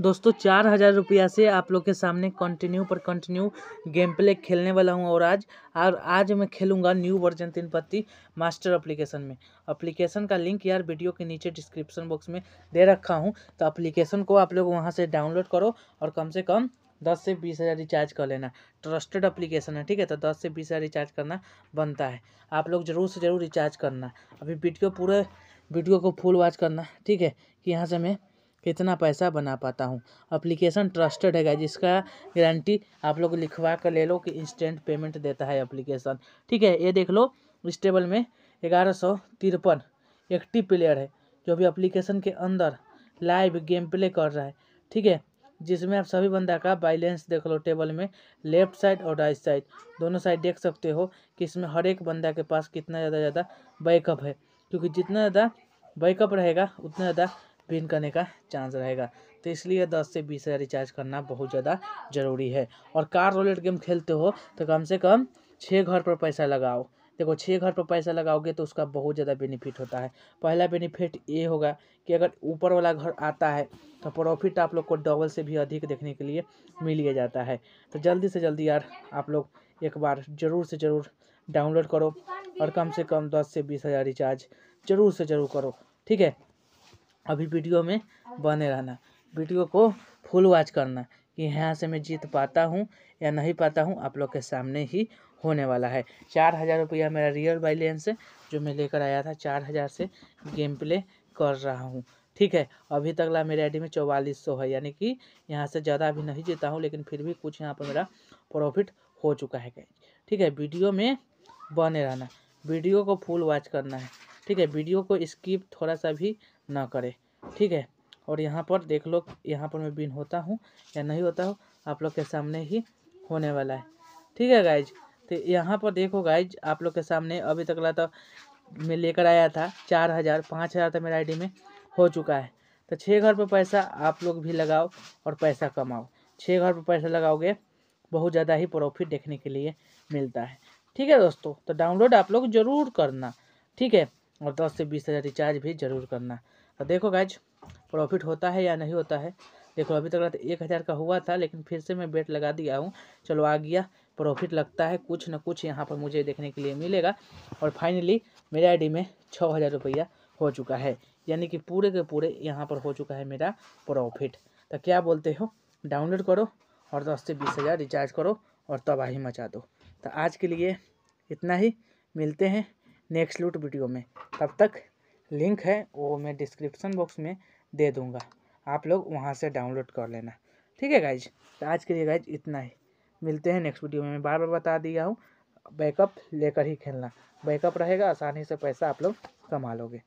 दोस्तों चार हज़ार रुपया से आप लोग के सामने कंटिन्यू पर कंटिन्यू गेम प्ले खेलने वाला हूं और आज और आज मैं खेलूंगा new version Teen Patti master application में अप्लीकेशन का लिंक यार वीडियो के नीचे डिस्क्रिप्शन बॉक्स में दे रखा हूं तो अप्लीकेशन को आप लोग वहां से डाउनलोड करो और कम से कम दस से बीस हज़ार रिचार्ज कर लेना ट्रस्टेड अप्लीकेशन है ठीक है तो दस से बीस हज़ार रिचार्ज करना बनता है आप लोग ज़रूर से ज़रूर रिचार्ज करना अभी वीडियो पूरे वीडियो को फुल वॉच करना ठीक है कि यहाँ से मैं कितना पैसा बना पाता हूँ अप्लीकेशन ट्रस्टेड है जिसका गारंटी आप लोग लिखवा कर ले लो कि इंस्टेंट पेमेंट देता है अप्लीकेशन ठीक है ये देख लो इस टेबल में ग्यारह सौ तिरपन एक्टिव प्लेयर है जो भी अप्लीकेशन के अंदर लाइव गेम प्ले कर रहा है ठीक है जिसमें आप सभी बंदा का बैलेंस देख लो टेबल में लेफ्ट साइड और राइट साइड दोनों साइड देख सकते हो कि इसमें हर एक बंदा के पास कितना ज़्यादा ज़्यादा बैकअप है क्योंकि जितना ज़्यादा बैकअप रहेगा उतना ज़्यादा पिन करने का चांस रहेगा तो इसलिए दस से बीस हज़ार रिचार्ज करना बहुत ज़्यादा ज़रूरी है और कार रोलेट गेम खेलते हो तो कम से कम छः घर पर पैसा लगाओ देखो छः घर पर पैसा लगाओगे तो उसका बहुत ज़्यादा बेनिफिट होता है पहला बेनिफिट ये होगा कि अगर ऊपर वाला घर आता है तो प्रॉफिट आप लोग को डबल से भी अधिक देखने के लिए मिल ही जाता है तो जल्दी से जल्दी यार आप लोग एक बार ज़रूर से ज़रूर डाउनलोड करो और कम से कम दस से बीस हज़ार रिचार्ज ज़रूर से ज़रूर करो ठीक है अभी वीडियो में बने रहना वीडियो को फुल वॉच करना कि यहाँ से मैं जीत पाता हूँ या नहीं पाता हूँ आप लोग के सामने ही होने वाला है चार हज़ार रुपया मेरा रियल बैलेंस है जो मैं लेकर आया था चार हज़ार से गेम प्ले कर रहा हूँ ठीक है अभी तक ला मेरे आई में चौवालीस सौ है यानी कि यहाँ से ज़्यादा अभी नहीं जीता हूँ लेकिन फिर भी कुछ यहाँ पर मेरा प्रॉफिट हो चुका है ठीक है वीडियो में बने रहना वीडियो को फुल वॉच करना है ठीक है वीडियो को स्किप थोड़ा सा भी ना करें ठीक है और यहाँ पर देख लो यहाँ पर मैं बिन होता हूँ या नहीं होता हूँ आप लोग के सामने ही होने वाला है ठीक है गाइज तो यहाँ पर देखो गाइज आप लोग के सामने अभी तक ला तो मैं लेकर आया था चार हज़ार पाँच हज़ार तक मेरा आई में हो चुका है तो छः घर पर पैसा आप लोग भी लगाओ और पैसा कमाओ छः घर पर पैसा लगाओगे बहुत ज़्यादा ही प्रॉफिट देखने के लिए मिलता है ठीक है दोस्तों तो डाउनलोड आप लोग ज़रूर करना ठीक है और दस से बीस हज़ार रिचार्ज भी ज़रूर करना और देखो गाइज प्रॉफिट होता है या नहीं होता है देखो अभी तक एक हज़ार का हुआ था लेकिन फिर से मैं बेट लगा दिया हूँ चलो आ गया प्रॉफिट लगता है कुछ ना कुछ यहाँ पर मुझे देखने के लिए मिलेगा और फाइनली मेरे आई में छः हज़ार रुपया हो चुका है यानी कि पूरे के पूरे यहाँ पर हो चुका है मेरा प्रॉफिट तो क्या बोलते हो डाउनलोड करो और दस से बीस हज़ार रिचार्ज करो और तबाही मचा दो तो आज के लिए इतना ही मिलते हैं नेक्स्ट लूट वीडियो में तब तक लिंक है वो मैं डिस्क्रिप्सन बॉक्स में दे दूँगा आप लोग वहाँ से डाउनलोड कर लेना ठीक है गाइज तो आज के लिए गाइज इतना ही मिलते हैं नेक्स्ट वीडियो में मैं बार बार बता दिया हूँ बैकअप लेकर ही खेलना बैकअप रहेगा आसानी से पैसा आप लोग कमा लोगे